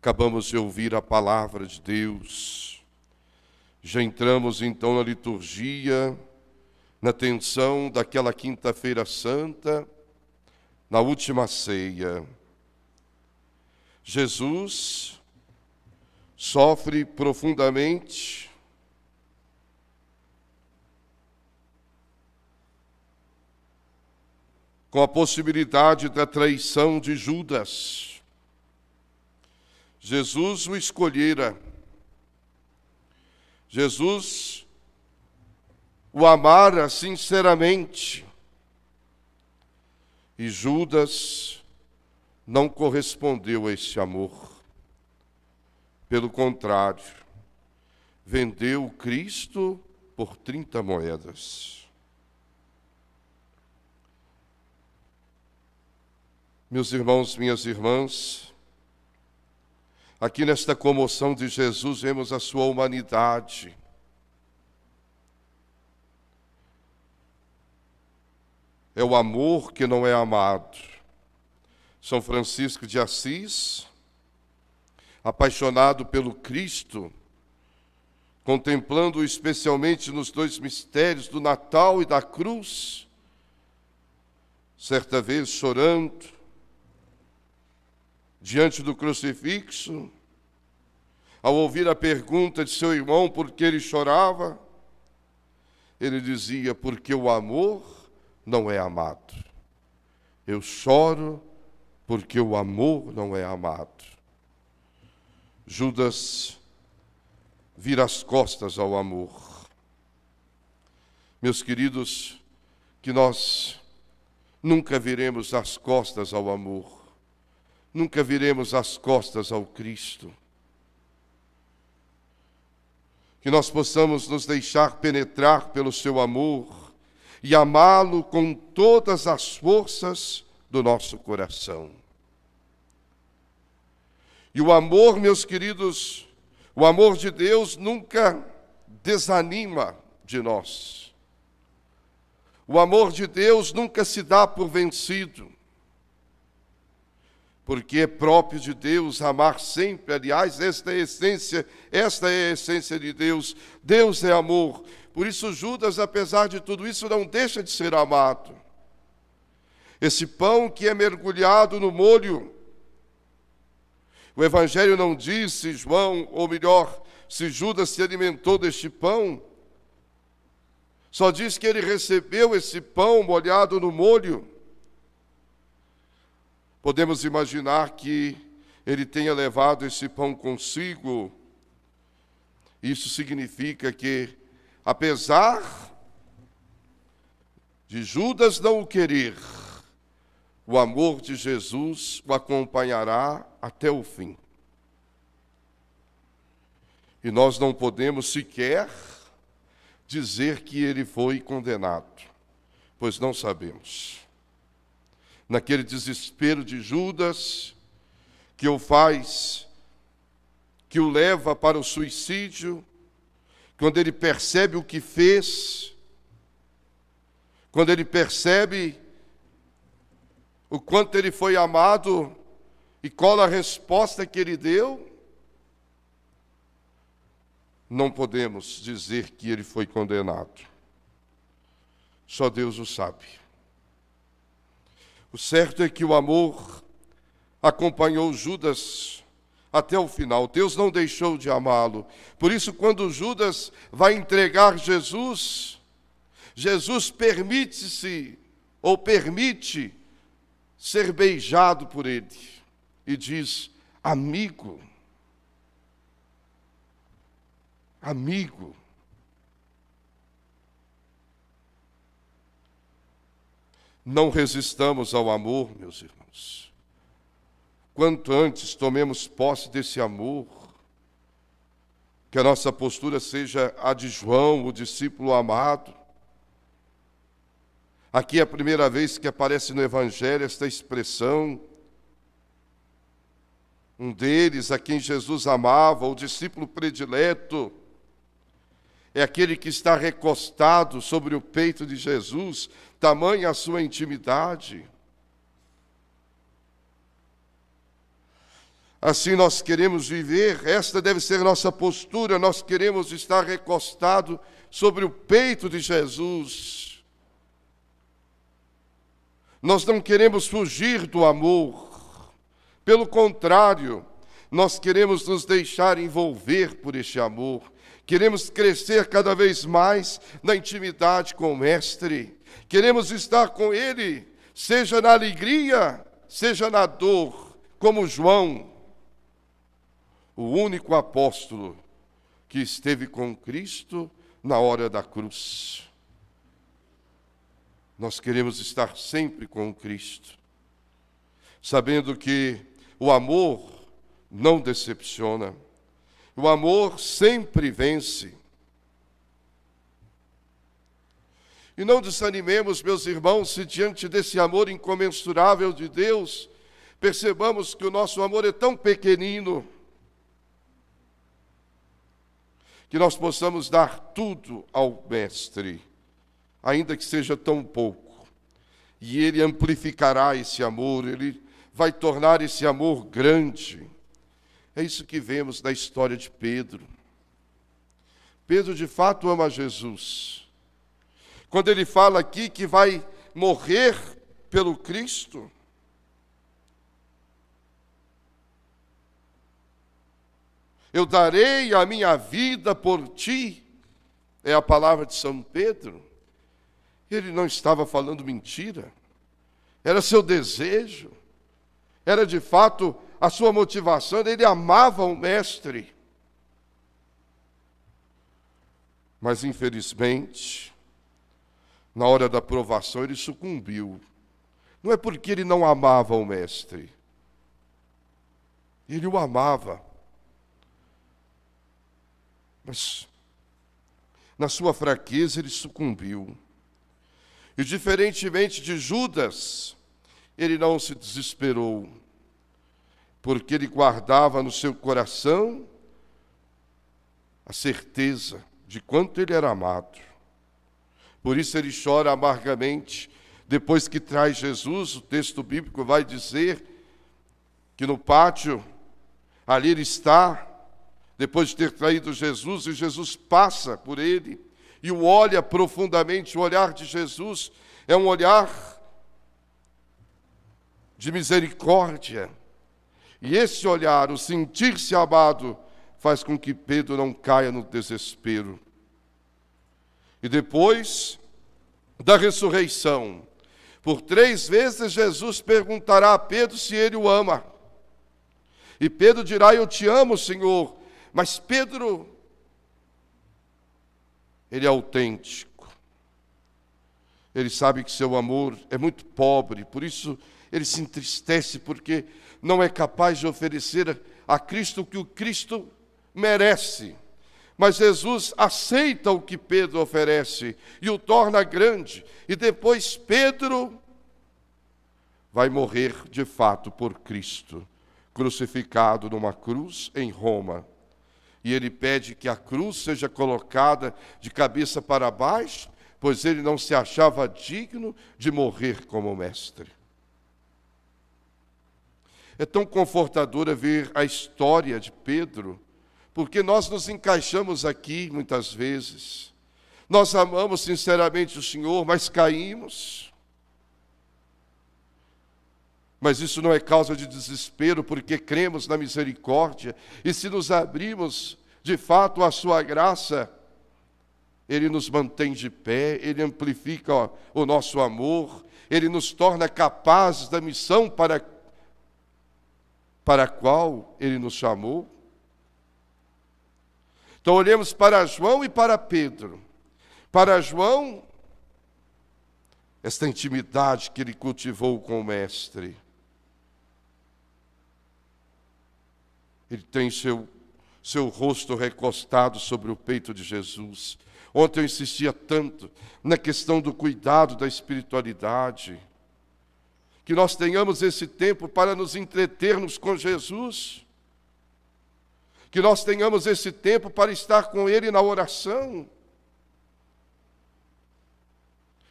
Acabamos de ouvir a palavra de Deus. Já entramos então na liturgia, na tensão daquela quinta-feira santa, na última ceia. Jesus sofre profundamente. Com a possibilidade da traição de Judas. Jesus o escolhera. Jesus o amara sinceramente. E Judas não correspondeu a esse amor. Pelo contrário, vendeu Cristo por 30 moedas. Meus irmãos, minhas irmãs, Aqui nesta comoção de Jesus vemos a sua humanidade. É o amor que não é amado. São Francisco de Assis, apaixonado pelo Cristo, contemplando especialmente nos dois mistérios do Natal e da cruz, certa vez chorando, diante do crucifixo, ao ouvir a pergunta de seu irmão por que ele chorava, ele dizia: Porque o amor não é amado. Eu choro porque o amor não é amado. Judas vira as costas ao amor. Meus queridos, que nós nunca viremos as costas ao amor Nunca viremos as costas ao Cristo. Que nós possamos nos deixar penetrar pelo seu amor e amá-lo com todas as forças do nosso coração. E o amor, meus queridos, o amor de Deus nunca desanima de nós. O amor de Deus nunca se dá por vencido porque é próprio de Deus amar sempre. Aliás, esta é a essência, esta é a essência de Deus. Deus é amor. Por isso Judas, apesar de tudo isso, não deixa de ser amado. Esse pão que é mergulhado no molho. O evangelho não diz se João, ou melhor, se Judas se alimentou deste pão. Só diz que ele recebeu esse pão molhado no molho. Podemos imaginar que ele tenha levado esse pão consigo. Isso significa que, apesar de Judas não o querer, o amor de Jesus o acompanhará até o fim. E nós não podemos sequer dizer que ele foi condenado, pois não sabemos naquele desespero de Judas, que o faz, que o leva para o suicídio, quando ele percebe o que fez, quando ele percebe o quanto ele foi amado e qual a resposta que ele deu, não podemos dizer que ele foi condenado. Só Deus o sabe. O certo é que o amor acompanhou Judas até o final. Deus não deixou de amá-lo. Por isso, quando Judas vai entregar Jesus, Jesus permite-se ou permite ser beijado por ele e diz: Amigo, amigo. Não resistamos ao amor, meus irmãos. Quanto antes tomemos posse desse amor, que a nossa postura seja a de João, o discípulo amado. Aqui é a primeira vez que aparece no Evangelho esta expressão. Um deles, a quem Jesus amava, o discípulo predileto, é aquele que está recostado sobre o peito de Jesus, tamanha a sua intimidade. Assim nós queremos viver, esta deve ser nossa postura, nós queremos estar recostado sobre o peito de Jesus. Nós não queremos fugir do amor, pelo contrário, nós queremos nos deixar envolver por este amor Queremos crescer cada vez mais na intimidade com o Mestre. Queremos estar com Ele, seja na alegria, seja na dor, como João, o único apóstolo que esteve com Cristo na hora da cruz. Nós queremos estar sempre com Cristo, sabendo que o amor não decepciona. O amor sempre vence. E não desanimemos, meus irmãos, se diante desse amor incomensurável de Deus, percebamos que o nosso amor é tão pequenino, que nós possamos dar tudo ao Mestre, ainda que seja tão pouco. E Ele amplificará esse amor, Ele vai tornar esse amor grande. É isso que vemos na história de Pedro. Pedro de fato ama Jesus. Quando ele fala aqui que vai morrer pelo Cristo, eu darei a minha vida por ti, é a palavra de São Pedro. Ele não estava falando mentira, era seu desejo, era de fato a sua motivação, ele amava o mestre. Mas infelizmente, na hora da provação, ele sucumbiu. Não é porque ele não amava o mestre. Ele o amava. Mas na sua fraqueza ele sucumbiu. E diferentemente de Judas, ele não se desesperou porque ele guardava no seu coração a certeza de quanto ele era amado. Por isso ele chora amargamente. Depois que traz Jesus, o texto bíblico vai dizer que no pátio, ali ele está, depois de ter traído Jesus, e Jesus passa por ele e o olha profundamente. O olhar de Jesus é um olhar de misericórdia, e esse olhar, o sentir-se amado, faz com que Pedro não caia no desespero. E depois da ressurreição, por três vezes Jesus perguntará a Pedro se ele o ama. E Pedro dirá: Eu te amo, Senhor. Mas Pedro, ele é autêntico. Ele sabe que seu amor é muito pobre, por isso ele se entristece, porque não é capaz de oferecer a Cristo o que o Cristo merece. Mas Jesus aceita o que Pedro oferece e o torna grande, e depois Pedro vai morrer de fato por Cristo, crucificado numa cruz em Roma. E ele pede que a cruz seja colocada de cabeça para baixo, pois ele não se achava digno de morrer como mestre. É tão confortadora ver a história de Pedro, porque nós nos encaixamos aqui muitas vezes. Nós amamos sinceramente o Senhor, mas caímos. Mas isso não é causa de desespero, porque cremos na misericórdia e se nos abrimos de fato à sua graça, ele nos mantém de pé, ele amplifica ó, o nosso amor, ele nos torna capazes da missão para para a qual ele nos chamou? Então olhemos para João e para Pedro. Para João, esta intimidade que ele cultivou com o Mestre. Ele tem seu, seu rosto recostado sobre o peito de Jesus. Ontem eu insistia tanto na questão do cuidado da espiritualidade que nós tenhamos esse tempo para nos entretermos com Jesus, que nós tenhamos esse tempo para estar com Ele na oração.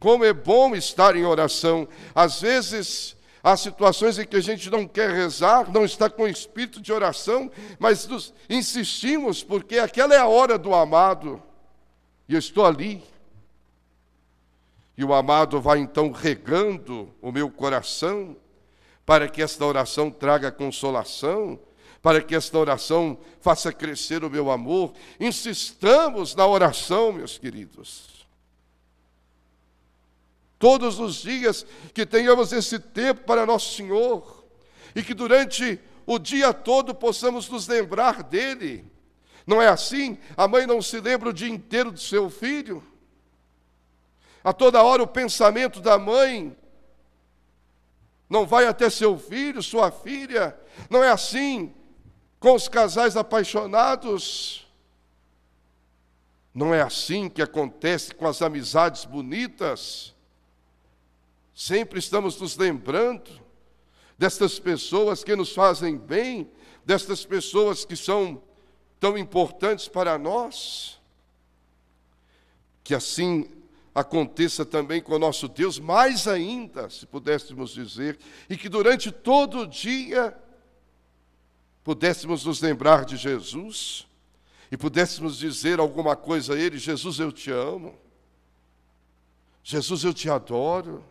Como é bom estar em oração. Às vezes, há situações em que a gente não quer rezar, não está com espírito de oração, mas nos insistimos, porque aquela é a hora do amado, e eu estou ali. E o amado vai então regando o meu coração, para que esta oração traga consolação, para que esta oração faça crescer o meu amor. Insistamos na oração, meus queridos. Todos os dias que tenhamos esse tempo para Nosso Senhor e que durante o dia todo possamos nos lembrar dele. Não é assim? A mãe não se lembra o dia inteiro do seu filho? A toda hora o pensamento da mãe não vai até seu filho, sua filha. Não é assim com os casais apaixonados. Não é assim que acontece com as amizades bonitas. Sempre estamos nos lembrando destas pessoas que nos fazem bem, destas pessoas que são tão importantes para nós. Que assim aconteça também com o nosso Deus, mais ainda, se pudéssemos dizer, e que durante todo o dia pudéssemos nos lembrar de Jesus e pudéssemos dizer alguma coisa a Ele: Jesus, eu te amo. Jesus, eu te adoro.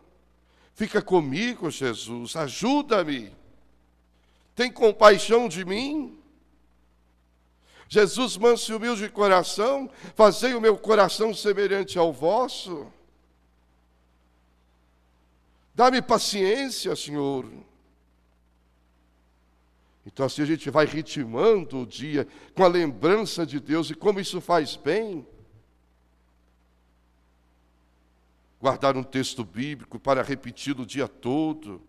Fica comigo, Jesus, ajuda-me. Tem compaixão de mim. Jesus, manso e humilde de coração, fazei o meu coração semelhante ao vosso. Dá-me paciência, Senhor. Então, assim a gente vai ritmando o dia com a lembrança de Deus e como isso faz bem. Guardar um texto bíblico para repetir o dia todo.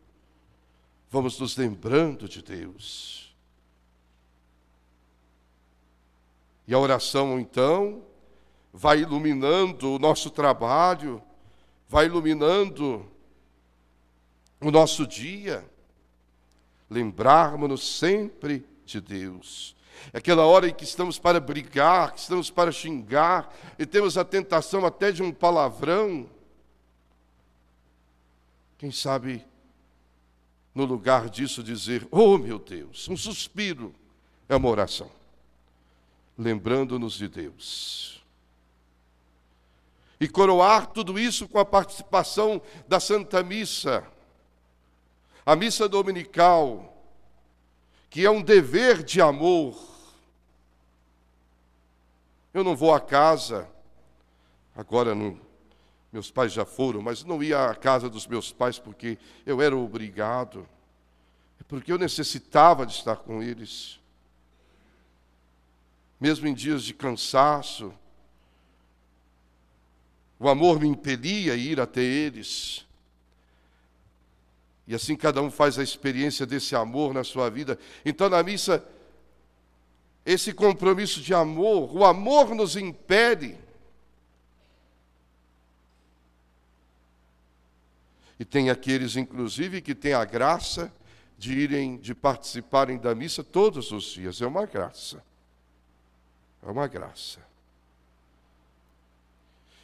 Vamos nos lembrando de Deus. E a oração, então, vai iluminando o nosso trabalho, vai iluminando o nosso dia. Lembrarmos-nos sempre de Deus. É aquela hora em que estamos para brigar, que estamos para xingar, e temos a tentação até de um palavrão. Quem sabe, no lugar disso, dizer: Oh meu Deus, um suspiro é uma oração lembrando-nos de Deus. E coroar tudo isso com a participação da Santa Missa, a missa dominical, que é um dever de amor. Eu não vou à casa, agora não, meus pais já foram, mas não ia à casa dos meus pais porque eu era obrigado, é porque eu necessitava de estar com eles mesmo em dias de cansaço. O amor me impelia a ir até eles. E assim cada um faz a experiência desse amor na sua vida. Então, na missa, esse compromisso de amor, o amor nos impede. E tem aqueles, inclusive, que têm a graça de irem, de participarem da missa todos os dias. É uma graça. É uma graça.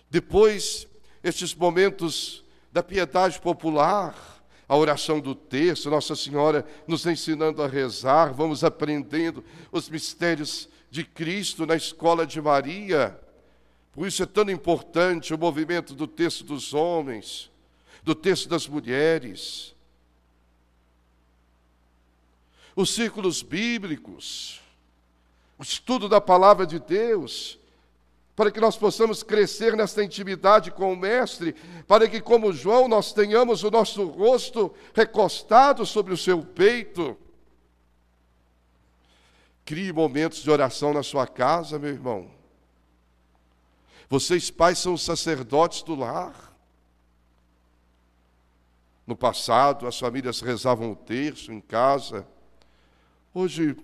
Depois, estes momentos da piedade popular, a oração do texto, Nossa Senhora nos ensinando a rezar, vamos aprendendo os mistérios de Cristo na escola de Maria. Por isso é tão importante o movimento do texto dos homens, do texto das mulheres. Os círculos bíblicos, o estudo da palavra de Deus, para que nós possamos crescer nesta intimidade com o Mestre, para que, como João, nós tenhamos o nosso rosto recostado sobre o seu peito. Crie momentos de oração na sua casa, meu irmão. Vocês, pais, são sacerdotes do lar. No passado, as famílias rezavam o terço em casa. Hoje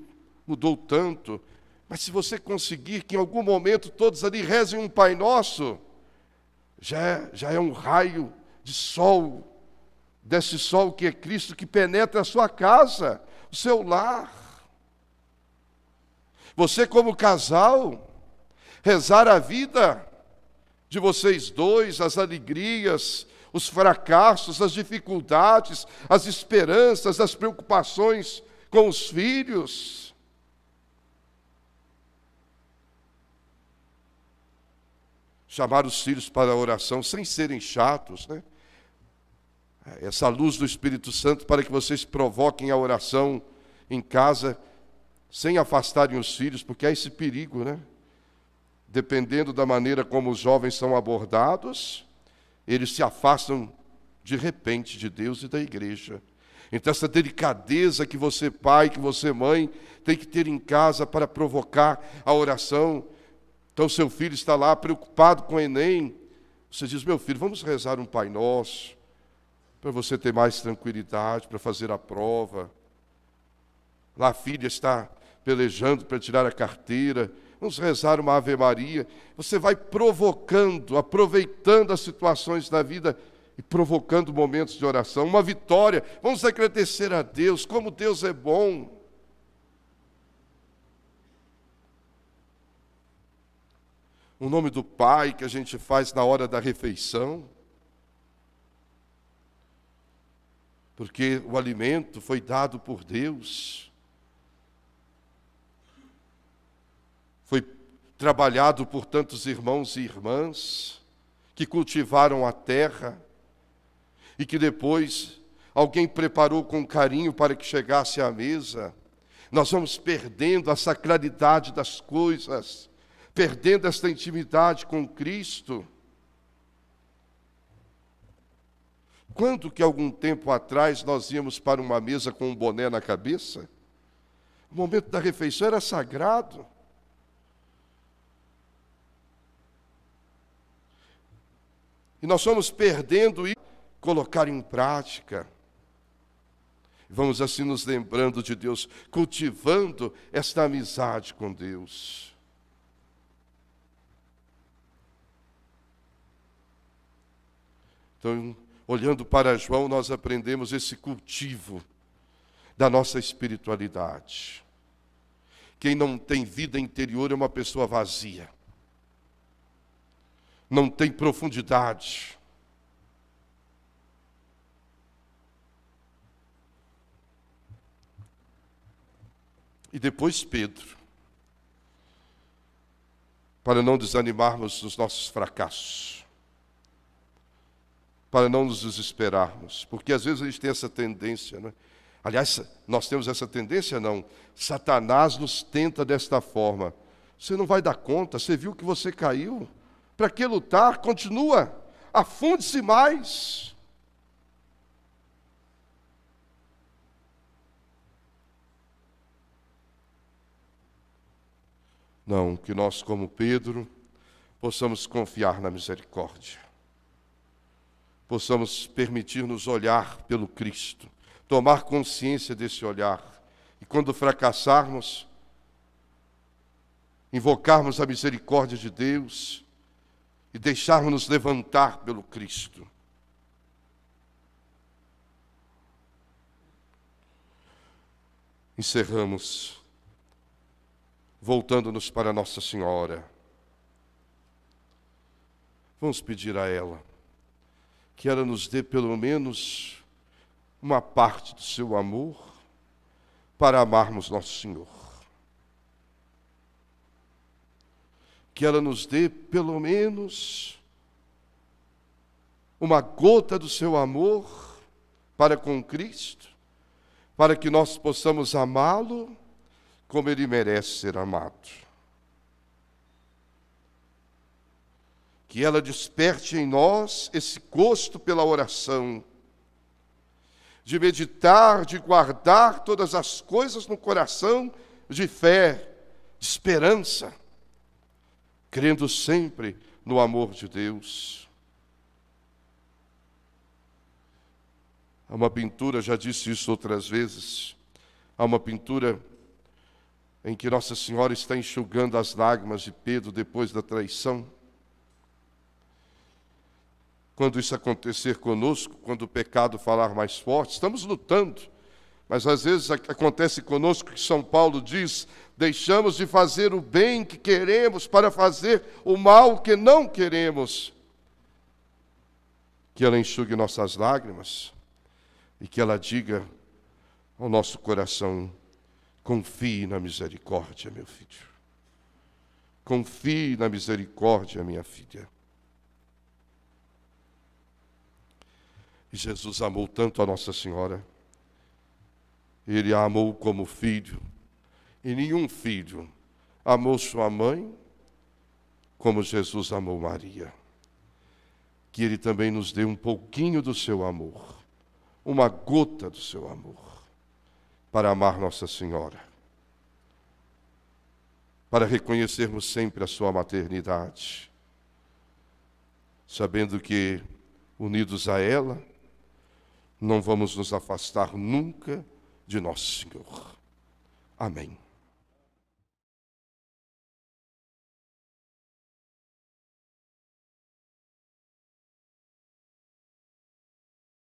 mudou tanto. Mas se você conseguir que em algum momento todos ali rezem um Pai Nosso, já é, já é um raio de sol, desse sol que é Cristo, que penetra a sua casa, o seu lar. Você, como casal, rezar a vida de vocês dois, as alegrias, os fracassos, as dificuldades, as esperanças, as preocupações com os filhos. chamar os filhos para a oração sem serem chatos, né? Essa luz do Espírito Santo para que vocês provoquem a oração em casa sem afastarem os filhos, porque há esse perigo, né? Dependendo da maneira como os jovens são abordados, eles se afastam de repente de Deus e da igreja. Então, essa delicadeza que você, pai, que você, mãe, tem que ter em casa para provocar a oração, então, seu filho está lá preocupado com o Enem. Você diz: Meu filho, vamos rezar um Pai Nosso, para você ter mais tranquilidade, para fazer a prova. Lá a filha está pelejando para tirar a carteira. Vamos rezar uma Ave Maria. Você vai provocando, aproveitando as situações da vida e provocando momentos de oração. Uma vitória. Vamos agradecer a Deus, como Deus é bom. o nome do Pai que a gente faz na hora da refeição. Porque o alimento foi dado por Deus, foi trabalhado por tantos irmãos e irmãs que cultivaram a terra e que depois alguém preparou com carinho para que chegasse à mesa. Nós vamos perdendo a sacralidade das coisas perdendo esta intimidade com Cristo. Quando que algum tempo atrás nós íamos para uma mesa com um boné na cabeça? O momento da refeição era sagrado. E nós fomos perdendo e colocar em prática. Vamos assim nos lembrando de Deus, cultivando esta amizade com Deus. Então, olhando para João, nós aprendemos esse cultivo da nossa espiritualidade. Quem não tem vida interior é uma pessoa vazia, não tem profundidade. E depois Pedro, para não desanimarmos dos nossos fracassos para não nos desesperarmos, porque às vezes a gente tem essa tendência, né? Aliás, nós temos essa tendência, não. Satanás nos tenta desta forma. Você não vai dar conta, você viu que você caiu. Para que lutar? Continua, afunde-se mais. Não, que nós, como Pedro, possamos confiar na misericórdia possamos permitir-nos olhar pelo Cristo, tomar consciência desse olhar. E quando fracassarmos, invocarmos a misericórdia de Deus e deixarmos-nos levantar pelo Cristo. Encerramos, voltando-nos para Nossa Senhora. Vamos pedir a ela que ela nos dê pelo menos uma parte do seu amor para amarmos nosso Senhor. Que ela nos dê pelo menos uma gota do seu amor para com Cristo, para que nós possamos amá-lo como ele merece ser amado. que ela desperte em nós esse gosto pela oração, de meditar, de guardar todas as coisas no coração de fé, de esperança, crendo sempre no amor de Deus. Há uma pintura, já disse isso outras vezes, há uma pintura em que Nossa Senhora está enxugando as lágrimas de Pedro depois da traição quando isso acontecer conosco, quando o pecado falar mais forte, estamos lutando. Mas às vezes acontece conosco que São Paulo diz: deixamos de fazer o bem que queremos para fazer o mal que não queremos. Que ela enxugue nossas lágrimas e que ela diga ao nosso coração: confie na misericórdia, meu filho. Confie na misericórdia, minha filha. E Jesus amou tanto a Nossa Senhora. Ele a amou como filho. E nenhum filho amou sua mãe como Jesus amou Maria. Que Ele também nos dê um pouquinho do seu amor, uma gota do seu amor, para amar Nossa Senhora, para reconhecermos sempre a Sua maternidade, sabendo que, unidos a ela, não vamos nos afastar nunca de nosso Senhor. Amém.